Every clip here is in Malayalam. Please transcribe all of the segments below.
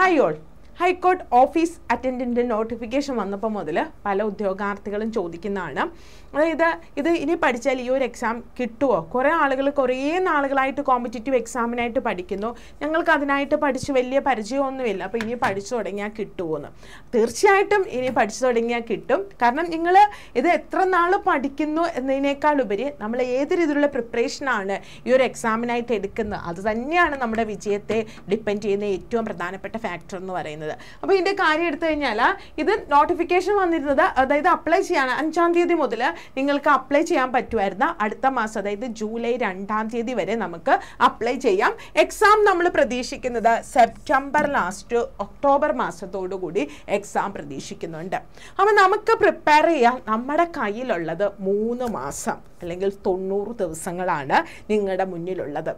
Hayır. High court office attendant notification വന്നപ്പോൾ മുതൽ പല ഉദ്യോഗാർത്ഥികളും ചോദിക്കുന്നതാണ് അതായത് ഇത് ഇനി പഠിച്ചാൽ ഈ ഒരു എക്സാം കിട്ടുമോ കുറേ ആളുകൾ കുറേ നാളുകളായിട്ട് കോമ്പറ്റേറ്റീവ് എക്സാമിനായിട്ട് പഠിക്കുന്നു ഞങ്ങൾക്ക് അതിനായിട്ട് പഠിച്ച് വലിയ പരിചയമൊന്നുമില്ല അപ്പോൾ ഇനി പഠിച്ചു തുടങ്ങിയാൽ കിട്ടുമോ എന്ന് തീർച്ചയായിട്ടും ഇനി പഠിച്ചു തുടങ്ങിയാൽ കിട്ടും കാരണം നിങ്ങൾ ഇത് എത്ര നാൾ പഠിക്കുന്നു എന്നതിനേക്കാൾ ഉപരി നമ്മൾ ഏത് രീതിയിലുള്ള പ്രിപ്പറേഷനാണ് ഈ ഒരു എക്സാമിനായിട്ട് എടുക്കുന്നത് അത് തന്നെയാണ് നമ്മുടെ വിജയത്തെ ഡിപ്പെൻഡ് ചെയ്യുന്ന ഏറ്റവും പ്രധാനപ്പെട്ട ഫാക്ടർ എന്ന് പറയുന്നത് വന്നിരുന്നത് അപ്പോൾ ഇതിൻ്റെ കാര്യം എടുത്തു കഴിഞ്ഞാൽ ഇത് നോട്ടിഫിക്കേഷൻ വന്നിരുന്നത് അതായത് അപ്ലൈ ചെയ്യാൻ അഞ്ചാം തീയതി മുതൽ നിങ്ങൾക്ക് അപ്ലൈ ചെയ്യാൻ പറ്റുമായിരുന്ന അടുത്ത മാസം അതായത് ജൂലൈ രണ്ടാം തീയതി വരെ നമുക്ക് അപ്ലൈ ചെയ്യാം എക്സാം നമ്മൾ പ്രതീക്ഷിക്കുന്നത് സെപ്റ്റംബർ ലാസ്റ്റ് ഒക്ടോബർ മാസത്തോടു കൂടി എക്സാം പ്രതീക്ഷിക്കുന്നുണ്ട് അപ്പോൾ നമുക്ക് പ്രിപ്പയർ ചെയ്യാൻ നമ്മുടെ കയ്യിലുള്ളത് മൂന്ന് മാസം അല്ലെങ്കിൽ തൊണ്ണൂറ് ദിവസങ്ങളാണ് നിങ്ങളുടെ മുന്നിലുള്ളത്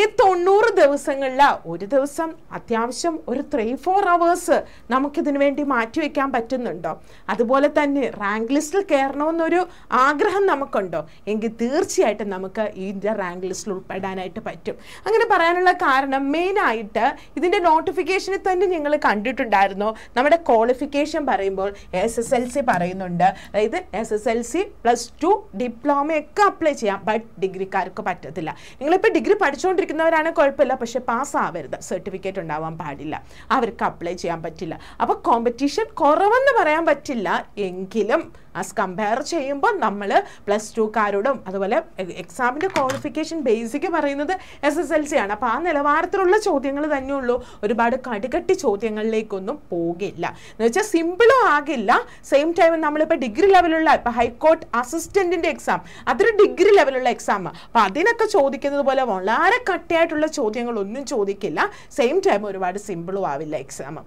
ഈ തൊണ്ണൂറ് ദിവസങ്ങളിൽ ഒരു ദിവസം അത്യാവശ്യം ഒരു ത്രീ ഫോർ അവേഴ്സ് നമുക്കിതിനു വേണ്ടി മാറ്റിവെക്കാൻ പറ്റുന്നുണ്ടോ അതുപോലെ തന്നെ റാങ്ക് ലിസ്റ്റിൽ കയറണമെന്നൊരു ആഗ്രഹം നമുക്കുണ്ടോ എങ്കിൽ തീർച്ചയായിട്ടും നമുക്ക് ഇതിൻ്റെ റാങ്ക് ലിസ്റ്റിൽ ഉൾപ്പെടാനായിട്ട് പറ്റും അങ്ങനെ പറയാനുള്ള കാരണം മെയിനായിട്ട് ഇതിൻ്റെ നോട്ടിഫിക്കേഷനിൽ തന്നെ നിങ്ങൾ കണ്ടിട്ടുണ്ടായിരുന്നോ നമ്മുടെ ക്വാളിഫിക്കേഷൻ പറയുമ്പോൾ എസ് എസ് എൽ സി പറയുന്നുണ്ട് അതായത് S S L C plus two ഡിപ്ലോമയൊക്കെ അപ്ലൈ ചെയ്യാം ബട്ട് ഡിഗ്രിക്കാർക്ക് പറ്റത്തില്ല നിങ്ങളിപ്പോൾ ഡിഗ്രി പഠിച്ചു പഠിച്ചുകൊണ്ടിരിക്കുന്നവരാണ് കുഴപ്പമില്ല പക്ഷെ പാസ്സാവരുത് സർട്ടിഫിക്കറ്റ് ഉണ്ടാവാൻ പാടില്ല അവർക്ക് അപ്ലൈ ചെയ്യാൻ പറ്റില്ല അപ്പോൾ കോമ്പറ്റീഷൻ കുറവെന്ന് പറയാൻ പറ്റില്ല എങ്കിലും ആസ് കമ്പയർ ചെയ്യുമ്പോൾ നമ്മൾ പ്ലസ് ടുക്കാരോടും അതുപോലെ എക്സാമിൻ്റെ ക്വാളിഫിക്കേഷൻ ബേസിക് പറയുന്നത് എസ് എസ് എൽ സി ആണ് അപ്പോൾ ആ നിലവാരത്തിലുള്ള ചോദ്യങ്ങൾ തന്നെയുള്ളൂ ഒരുപാട് കടുകട്ടി ചോദ്യങ്ങളിലേക്കൊന്നും പോകില്ല എന്ന് വെച്ചാൽ സിമ്പിളും ആകില്ല സെയിം ടൈം നമ്മളിപ്പോൾ ഡിഗ്രി ലെവലുള്ള ഇപ്പോൾ ഹൈക്കോർട്ട് അസിസ്റ്റൻറ്റിൻ്റെ എക്സാം അതൊരു ഡിഗ്രി ലെവലുള്ള എക്സാം അപ്പോൾ അതിനൊക്കെ ചോദിക്കുന്നത് പോലെ വളരെ വളരെ കട്ടിയായിട്ടുള്ള ചോദ്യങ്ങളൊന്നും ചോദിക്കില്ല സെയിം ടൈം ഒരുപാട് സിമ്പിളും ആവില്ല എക്സാം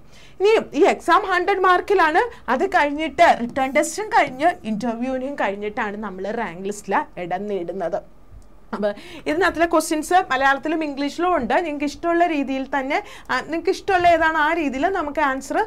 ഇനി ഈ എക്സാം ഹൺഡ്രഡ് മാർക്കിലാണ് അത് കഴിഞ്ഞിട്ട് റിട്ടേൺ ടെസ്റ്റും കഴിഞ്ഞ് ഇൻ്റർവ്യൂവിനും കഴിഞ്ഞിട്ടാണ് നമ്മൾ റാങ്ക് ലിസ്റ്റിൽ ഇടം നേടുന്നത് ഇതിനകത്തിലെ ക്വസ്റ്റ്യൻസ് മലയാളത്തിലും ഇംഗ്ലീഷിലും ഉണ്ട് നിങ്ങൾക്ക് ഇഷ്ടമുള്ള രീതിയിൽ തന്നെ നിങ്ങൾക്ക് ഇഷ്ടമുള്ള ഏതാണ് ആ രീതിയിൽ നമുക്ക് ആൻസർ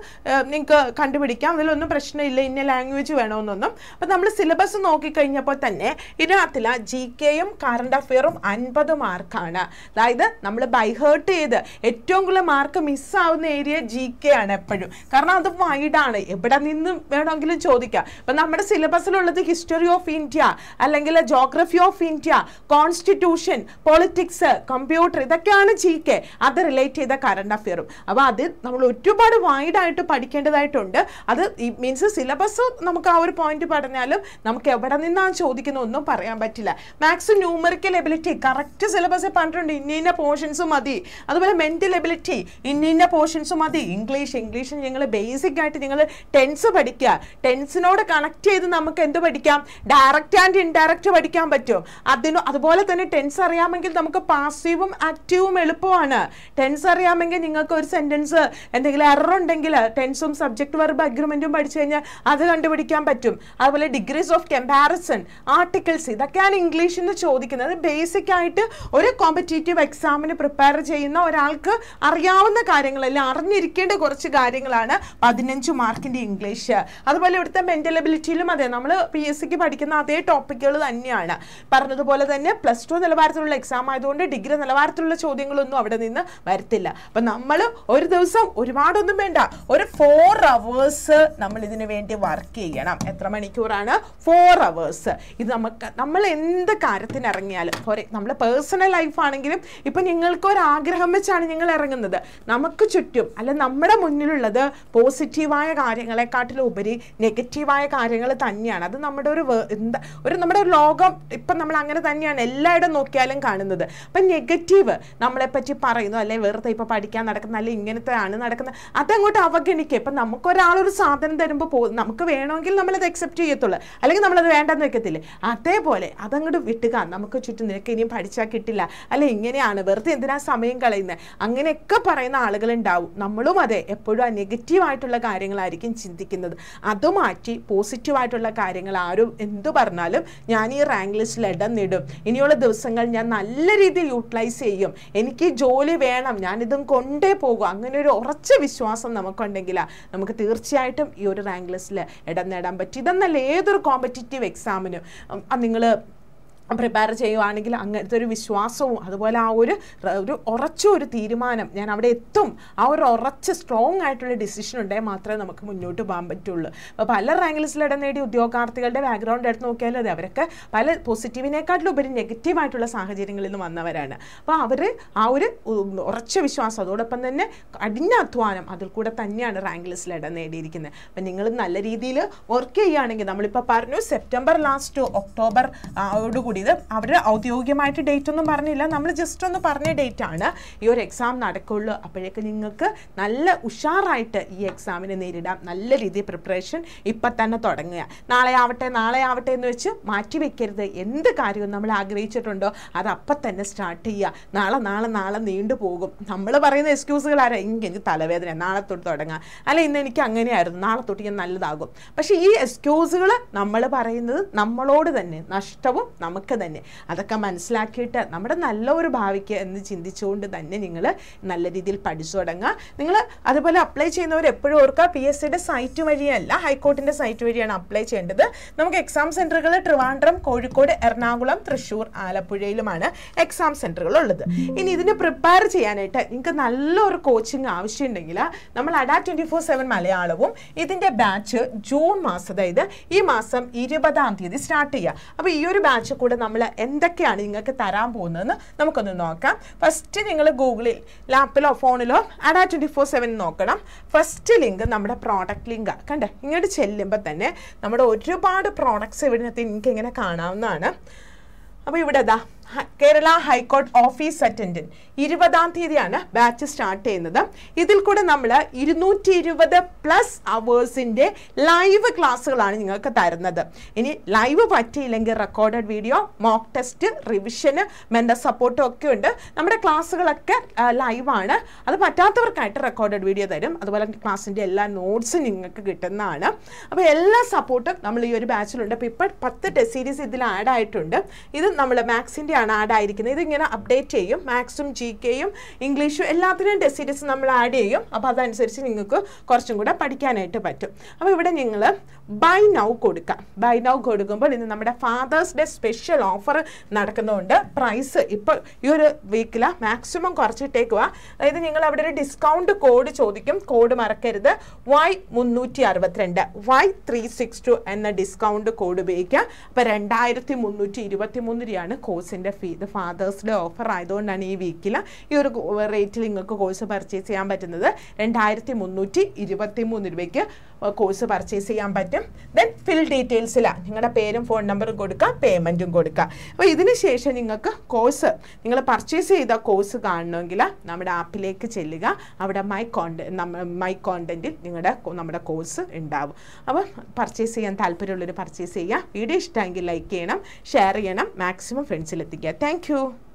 നിങ്ങൾക്ക് കണ്ടുപിടിക്കാം അതിലൊന്നും പ്രശ്നമില്ല ഇന്ന ലാംഗ്വേജ് വേണമെന്നൊന്നും അപ്പം നമ്മൾ സിലബസ് നോക്കിക്കഴിഞ്ഞപ്പോൾ തന്നെ ഇതിനകത്തിലെ ജി കെയും കറണ്ട് അഫെയറും അൻപത് മാർക്കാണ് അതായത് നമ്മൾ ബൈഹേർട്ട് ചെയ്ത് ഏറ്റവും കൂടുതൽ മാർക്ക് മിസ്സാവുന്ന ഏരിയ ജി കെ ആണ് എപ്പോഴും കാരണം അത് വൈഡാണ് എവിടെ നിന്നും വേണമെങ്കിലും ചോദിക്കാം അപ്പം നമ്മുടെ സിലബസിലുള്ളത് ഹിസ്റ്ററി ഓഫ് ഇന്ത്യ അല്ലെങ്കിൽ geography of India cons constitution politics computer ഇതൊക്കെയാണ് ജി കെ അത് റിലേറ്റ് ചെയ്ത കറണ്ട് അഫെയറും അപ്പോൾ അത് നമ്മൾ ഒരുപാട് വൈഡായിട്ട് പഠിക്കേണ്ടതായിട്ടുണ്ട് അത് മീൻസ് സിലബസ് നമുക്ക് ആ ഒരു പോയിന്റ് പറഞ്ഞാലും നമുക്ക് എവിടെ നിന്നാണ് ചോദിക്കുന്നത് ഒന്നും പറയാൻ പറ്റില്ല maths numerical ability correct syllabus പറഞ്ഞിട്ടുണ്ട് ഇന്ന ഇന്ന പോർഷൻസ് മതി അതുപോലെ മെൻ്റൽ എബിലിറ്റി ഇന്ന ഇന്ന പോർഷൻസ് മതി ഇംഗ്ലീഷ് ഇംഗ്ലീഷ് നിങ്ങൾ ബേസിക് ആയിട്ട് നിങ്ങൾ ടെൻസ് പഠിക്കുക ടെൻസിനോട് കണക്ട് ചെയ്ത് നമുക്ക് എന്ത് പഠിക്കാം ഡയറക്റ്റ് ആൻഡ് ഇൻഡയറക്റ്റ് പഠിക്കാൻ പറ്റും അതിനു അതുപോലെ അതുപോലെ തന്നെ ടെൻസ് അറിയാമെങ്കിൽ നമുക്ക് പാസീവും ആക്റ്റീവും എളുപ്പമാണ് ടെൻസ് അറിയാമെങ്കിൽ നിങ്ങൾക്ക് ഒരു സെൻറ്റൻസ് എന്തെങ്കിലും എറർ ഉണ്ടെങ്കിൽ ടെൻസും സബ്ജക്ട് വെർബ് അഗ്രിമെൻറ്റും പഠിച്ചു കഴിഞ്ഞാൽ അത് കണ്ടുപിടിക്കാൻ പറ്റും അതുപോലെ ഡിഗ്രീസ് ഓഫ് കമ്പാരിസൺ ആർട്ടിക്കിൾസ് ഇതൊക്കെയാണ് ഇംഗ്ലീഷിൽ നിന്ന് ചോദിക്കുന്നത് ബേസിക് ആയിട്ട് ഒരു കോമ്പറ്റേറ്റീവ് എക്സാമിന് പ്രിപ്പയർ ചെയ്യുന്ന ഒരാൾക്ക് അറിയാവുന്ന കാര്യങ്ങളല്ല അറിഞ്ഞിരിക്കേണ്ട കുറച്ച് കാര്യങ്ങളാണ് പതിനഞ്ച് മാർക്കിൻ്റെ ഇംഗ്ലീഷ് അതുപോലെ ഇവിടുത്തെ മെൻ്റലബിലിറ്റിയിലും അതെ നമ്മൾ പി എസ് സിക്ക് പഠിക്കുന്ന അതേ ടോപ്പിക്കുകൾ തന്നെയാണ് പറഞ്ഞതുപോലെ തന്നെ പ്ലസ് ടു നിലവാരത്തിലുള്ള എക്സാം ആയതുകൊണ്ട് ഡിഗ്രി നിലവാരത്തിലുള്ള ചോദ്യങ്ങളൊന്നും അവിടെ നിന്ന് വരത്തില്ല അപ്പം നമ്മൾ ഒരു ദിവസം ഒരുപാടൊന്നും വേണ്ട ഒരു ഫോർ അവേഴ്സ് നമ്മൾ ഇതിനു വേണ്ടി വർക്ക് ചെയ്യണം എത്ര മണിക്കൂറാണ് ഫോർ അവേഴ്സ് ഇത് നമുക്ക് നമ്മൾ എന്ത് കാര്യത്തിന് ഇറങ്ങിയാലും ഫോർ e, നമ്മൾ പേഴ്സണൽ ലൈഫാണെങ്കിലും ഇപ്പം നിങ്ങൾക്ക് ഒരു ആഗ്രഹം വെച്ചാണ് നിങ്ങൾ ഇറങ്ങുന്നത് നമുക്ക് ചുറ്റും അല്ല നമ്മുടെ മുന്നിലുള്ളത് പോസിറ്റീവായ കാര്യങ്ങളെക്കാട്ടിലും ഉപരി നെഗറ്റീവായ കാര്യങ്ങൾ തന്നെയാണ് അത് നമ്മുടെ ഒരു എന്താ ഒരു നമ്മുടെ ഒരു ലോകം ഇപ്പം നമ്മൾ അങ്ങനെ തന്നെയാണ് എല്ലാ എല്ലായിടം നോക്കിയാലും കാണുന്നത് അപ്പം നെഗറ്റീവ് നമ്മളെപ്പറ്റി പറയുന്നു അല്ലെ വെറുതെ ഇപ്പോൾ പഠിക്കാൻ നടക്കുന്ന അല്ലെങ്കിൽ ഇങ്ങനത്തെ ആണ് നടക്കുന്നത് അതങ്ങോട്ട് അവഗണിക്കുക ഇപ്പം നമുക്കൊരാളൊരു സാധനം തരുമ്പോൾ നമുക്ക് വേണമെങ്കിൽ നമ്മളത് അക്സെപ്റ്റ് ചെയ്യത്തുള്ളൂ അല്ലെങ്കിൽ നമ്മളത് വേണ്ടെന്ന് വെക്കത്തില്ലേ അതേപോലെ അതങ്ങോട്ട് വിട്ടുക നമുക്ക് ചുറ്റും നിനക്ക് ഇനിയും പഠിച്ചാൽ കിട്ടില്ല അല്ലെ ഇങ്ങനെയാണ് വെറുതെ എന്തിനാണ് സമയം കളയുന്നത് അങ്ങനെയൊക്കെ പറയുന്ന ആളുകളുണ്ടാവും നമ്മളും അതെ എപ്പോഴും ആ നെഗറ്റീവായിട്ടുള്ള കാര്യങ്ങളായിരിക്കും ചിന്തിക്കുന്നത് അത് മാറ്റി പോസിറ്റീവായിട്ടുള്ള കാര്യങ്ങൾ ആരും എന്തു പറഞ്ഞാലും ഞാൻ ഈ റാങ്ക് ലിസ്റ്റിൽ ഇടം നേടും ഇനിയുള്ള ദിവസങ്ങൾ ഞാൻ നല്ല രീതിയിൽ യൂട്ടിലൈസ് ചെയ്യും എനിക്ക് ജോലി വേണം ഞാനിതും കൊണ്ടേ പോകും അങ്ങനെ ഒരു ഉറച്ച വിശ്വാസം നമുക്കുണ്ടെങ്കിൽ നമുക്ക് തീർച്ചയായിട്ടും ഈ ഒരു റാങ്ക് ലിസ്റ്റിൽ ഇടം നേടാൻ പറ്റും ഇതെന്നല്ല ഏതൊരു കോമ്പറ്റിറ്റീവ് എക്സാമിനും നിങ്ങൾ പ്രിപ്പയർ ചെയ്യുവാണെങ്കിൽ അങ്ങനത്തെ ഒരു വിശ്വാസവും അതുപോലെ ആ ഒരു ഒരു ഉറച്ച ഒരു തീരുമാനം ഞാൻ അവിടെ എത്തും ആ ഒരു ഉറച്ച സ്ട്രോങ് ആയിട്ടുള്ള ഡിസിഷൻ ഉണ്ടെങ്കിൽ മാത്രമേ നമുക്ക് മുന്നോട്ട് പോകാൻ പറ്റുള്ളൂ അപ്പോൾ പല റാങ്കിൽസിലിടം നേടി നേടിയ ഉദ്യോഗാർത്ഥികളുടെ ബാക്ക്ഗ്രൗണ്ട് എടുത്ത് നോക്കിയാലും അവരൊക്കെ പല ഉപരി നെഗറ്റീവായിട്ടുള്ള സാഹചര്യങ്ങളിൽ നിന്ന് വന്നവരാണ് അപ്പോൾ അവർ ആ ഒരു ഉറച്ച വിശ്വാസം അതോടൊപ്പം തന്നെ കഠിന അധ്വാനം അതിൽ കൂടെ തന്നെയാണ് റാങ്കിൽസിലിടം നേടിയിരിക്കുന്നത് അപ്പം നിങ്ങൾ നല്ല രീതിയിൽ വർക്ക് ചെയ്യുകയാണെങ്കിൽ നമ്മളിപ്പോൾ പറഞ്ഞു സെപ്റ്റംബർ ലാസ്റ്റ് ഒക്ടോബർ ഓടുകൂടി ഇത് അവരുടെ ഔദ്യോഗികമായിട്ട് ഡേറ്റ് ഒന്നും പറഞ്ഞില്ല നമ്മൾ ജസ്റ്റ് ഒന്ന് പറഞ്ഞ ഡേറ്റ് ആണ് ഈ ഒരു എക്സാം നടക്കുള്ളൂ അപ്പോഴേക്ക് നിങ്ങൾക്ക് നല്ല ഉഷാറായിട്ട് ഈ എക്സാമിനെ നേരിടാം നല്ല രീതിയിൽ പ്രിപ്പറേഷൻ ഇപ്പം തന്നെ തുടങ്ങുക നാളെ ആവട്ടെ നാളെ ആവട്ടെ എന്ന് വെച്ച് മാറ്റിവെക്കരുത് എന്ത് കാര്യവും നമ്മൾ ആഗ്രഹിച്ചിട്ടുണ്ടോ അത് അപ്പം തന്നെ സ്റ്റാർട്ട് ചെയ്യുക നാളെ നാളെ നാളെ നീണ്ടു പോകും നമ്മൾ പറയുന്ന എക്സ്ക്യൂസുകൾ ആരാ എനിക്ക് തലവേദന നാളെ തൊട്ട് തുടങ്ങാം അല്ല ഇന്ന് എനിക്ക് അങ്ങനെയായിരുന്നു നാളെ തൊട്ട് ഞാൻ നല്ലതാകും പക്ഷേ ഈ എക്സ്ക്യൂസുകൾ നമ്മൾ പറയുന്നത് നമ്മളോട് തന്നെ നഷ്ടവും നമുക്ക് അതൊക്കെ തന്നെ അതൊക്കെ മനസ്സിലാക്കിയിട്ട് നമ്മുടെ നല്ല ഒരു ഭാവിക്ക് എന്ന് ചിന്തിച്ചുകൊണ്ട് തന്നെ നിങ്ങൾ നല്ല രീതിയിൽ പഠിച്ചു തുടങ്ങുക നിങ്ങൾ അതുപോലെ അപ്ലൈ ചെയ്യുന്നവർ എപ്പോഴും ഓർക്കുക പി എസ് സിയുടെ സൈറ്റ് വഴിയല്ല ഹൈക്കോർട്ടിൻ്റെ സൈറ്റ് വഴിയാണ് അപ്ലൈ ചെയ്യേണ്ടത് നമുക്ക് എക്സാം സെൻറ്ററുകൾ ട്രിവാൻഡ്രം കോഴിക്കോട് എറണാകുളം തൃശ്ശൂർ ആലപ്പുഴയിലുമാണ് എക്സാം സെൻറ്ററുകൾ ഉള്ളത് ഇനി ഇതിന് പ്രിപ്പയർ ചെയ്യാനായിട്ട് നിങ്ങൾക്ക് നല്ലൊരു കോച്ചിങ് ആവശ്യമുണ്ടെങ്കിൽ നമ്മൾ അഡാ ട്വൻറ്റി ഫോർ സെവൻ മലയാളവും ഇതിൻ്റെ ബാച്ച് ജൂൺ മാസം അതായത് ഈ മാസം ഇരുപതാം തീയതി സ്റ്റാർട്ട് ചെയ്യുക അപ്പോൾ ഈ ഒരു ബാച്ച് കൂടെ ഇതിലൂടെ നമ്മൾ എന്തൊക്കെയാണ് നിങ്ങൾക്ക് തരാൻ പോകുന്നതെന്ന് നമുക്കൊന്ന് നോക്കാം ഫസ്റ്റ് നിങ്ങൾ ഗൂഗിളിൽ ലാപ്പിലോ ഫോണിലോ അഡ ട്വൻറ്റി ഫോർ സെവൻ നോക്കണം ഫസ്റ്റ് ലിങ്ക് നമ്മുടെ പ്രോഡക്റ്റ് ലിങ്കാണ് കണ്ടേ ഇങ്ങോട്ട് ചെല്ലുമ്പോൾ തന്നെ നമ്മുടെ ഒരുപാട് പ്രോഡക്റ്റ്സ് ഇവിടെ നിങ്ങൾക്ക് ഇങ്ങനെ കാണാവുന്നതാണ് അപ്പോൾ ഇവിടെ അതാ കേരള ഹൈക്കോർട്ട് ഓഫീസ് അറ്റൻഡൻറ്റ് ഇരുപതാം തീയതിയാണ് ബാച്ച് സ്റ്റാർട്ട് ചെയ്യുന്നത് ഇതിൽ കൂടെ നമ്മൾ ഇരുന്നൂറ്റി ഇരുപത് പ്ലസ് അവേഴ്സിൻ്റെ ലൈവ് ക്ലാസ്സുകളാണ് നിങ്ങൾക്ക് തരുന്നത് ഇനി ലൈവ് പറ്റിയില്ലെങ്കിൽ റെക്കോർഡഡ് വീഡിയോ മോക്ക് ടെസ്റ്റ് റിവിഷന് മെൻ്റർ സപ്പോർട്ടും ഒക്കെ ഉണ്ട് നമ്മുടെ ക്ലാസ്സുകളൊക്കെ ലൈവാണ് അത് പറ്റാത്തവർക്കായിട്ട് റെക്കോർഡഡ് വീഡിയോ തരും അതുപോലെ ക്ലാസ്സിൻ്റെ എല്ലാ നോട്ട്സും നിങ്ങൾക്ക് കിട്ടുന്നതാണ് അപ്പോൾ എല്ലാ സപ്പോർട്ടും നമ്മൾ ഈ ഒരു ബാച്ചിലുണ്ട് അപ്പോൾ ഇപ്പോൾ പത്ത് ടെസ്റ്റ് സീരീസ് ഇതിൽ ആഡ് ആയിട്ടുണ്ട് ഇത് നമ്മൾ മാത്സിൻ്റെ ആണ് ആഡ് ആയിരിക്കുന്നത് ഇതിങ്ങനെ അപ്ഡേറ്റ് ചെയ്യും മാത്സും ജി കെയും ഇംഗ്ലീഷും എല്ലാത്തിനും ടെസ്റ്റ് സീരീസ് നമ്മൾ ആഡ് ചെയ്യും അപ്പോൾ അതനുസരിച്ച് നിങ്ങൾക്ക് കുറച്ചും കൂടെ പഠിക്കാനായിട്ട് പറ്റും അപ്പോൾ ഇവിടെ നിങ്ങൾ ബൈ നൗ കൊടുക്കാം ബൈ നൗ കൊടുക്കുമ്പോൾ ഇന്ന് നമ്മുടെ ഫാദേഴ്സ് ഡേ സ്പെഷ്യൽ ഓഫർ നടക്കുന്നതുകൊണ്ട് പ്രൈസ് ഇപ്പോൾ ഈ ഒരു വീക്കില മാക്സിമം കുറച്ചിട്ടേക്കുക അതായത് നിങ്ങൾ അവിടെ ഒരു ഡിസ്കൗണ്ട് കോഡ് ചോദിക്കും കോഡ് മറക്കരുത് വൈ മുന്നൂറ്റി അറുപത്തിരണ്ട് വൈ ത്രീ സിക്സ് ടു എന്ന ഡിസ്കൗണ്ട് കോഡ് ഉപയോഗിക്കുക അപ്പോൾ രണ്ടായിരത്തി മുന്നൂറ്റി ഇരുപത്തി മൂന്ന് രൂപയാണ് കോഴ്സിൻ്റെ ഫീ ഇത് ഫാദേഴ്സ് ഡേ ഓഫർ ആയതുകൊണ്ടാണ് ഈ വീക്കില ഈ ഒരു റേറ്റിൽ നിങ്ങൾക്ക് കോഴ്സ് പർച്ചേസ് ചെയ്യാൻ പറ്റുന്നത് രണ്ടായിരത്തി മുന്നൂറ്റി ഇരുപത്തി മൂന്ന് രൂപയ്ക്ക് കോഴ്സ് പർച്ചേസ് ചെയ്യാൻ പറ്റും പറയും ദെൻ ഫിൽ ഡീറ്റെയിൽസിലാണ് നിങ്ങളുടെ പേരും ഫോൺ നമ്പറും കൊടുക്കുക പേയ്മെൻറ്റും കൊടുക്കുക അപ്പോൾ ഇതിന് ശേഷം നിങ്ങൾക്ക് കോഴ്സ് നിങ്ങൾ പർച്ചേസ് ചെയ്ത കോഴ്സ് കാണണമെങ്കിൽ നമ്മുടെ ആപ്പിലേക്ക് ചെല്ലുക അവിടെ മൈ കോണ്ട മൈ കോണ്ടൻറ്റിൽ നിങ്ങളുടെ നമ്മുടെ കോഴ്സ് ഉണ്ടാവും അപ്പോൾ പർച്ചേസ് ചെയ്യാൻ താല്പര്യമുള്ളവർ പർച്ചേസ് ചെയ്യുക വീഡിയോ ഇഷ്ടമെങ്കിൽ ലൈക്ക് ചെയ്യണം ഷെയർ ചെയ്യണം മാക്സിമം ഫ്രണ്ട്സിലെത്തിക്കുക താങ്ക്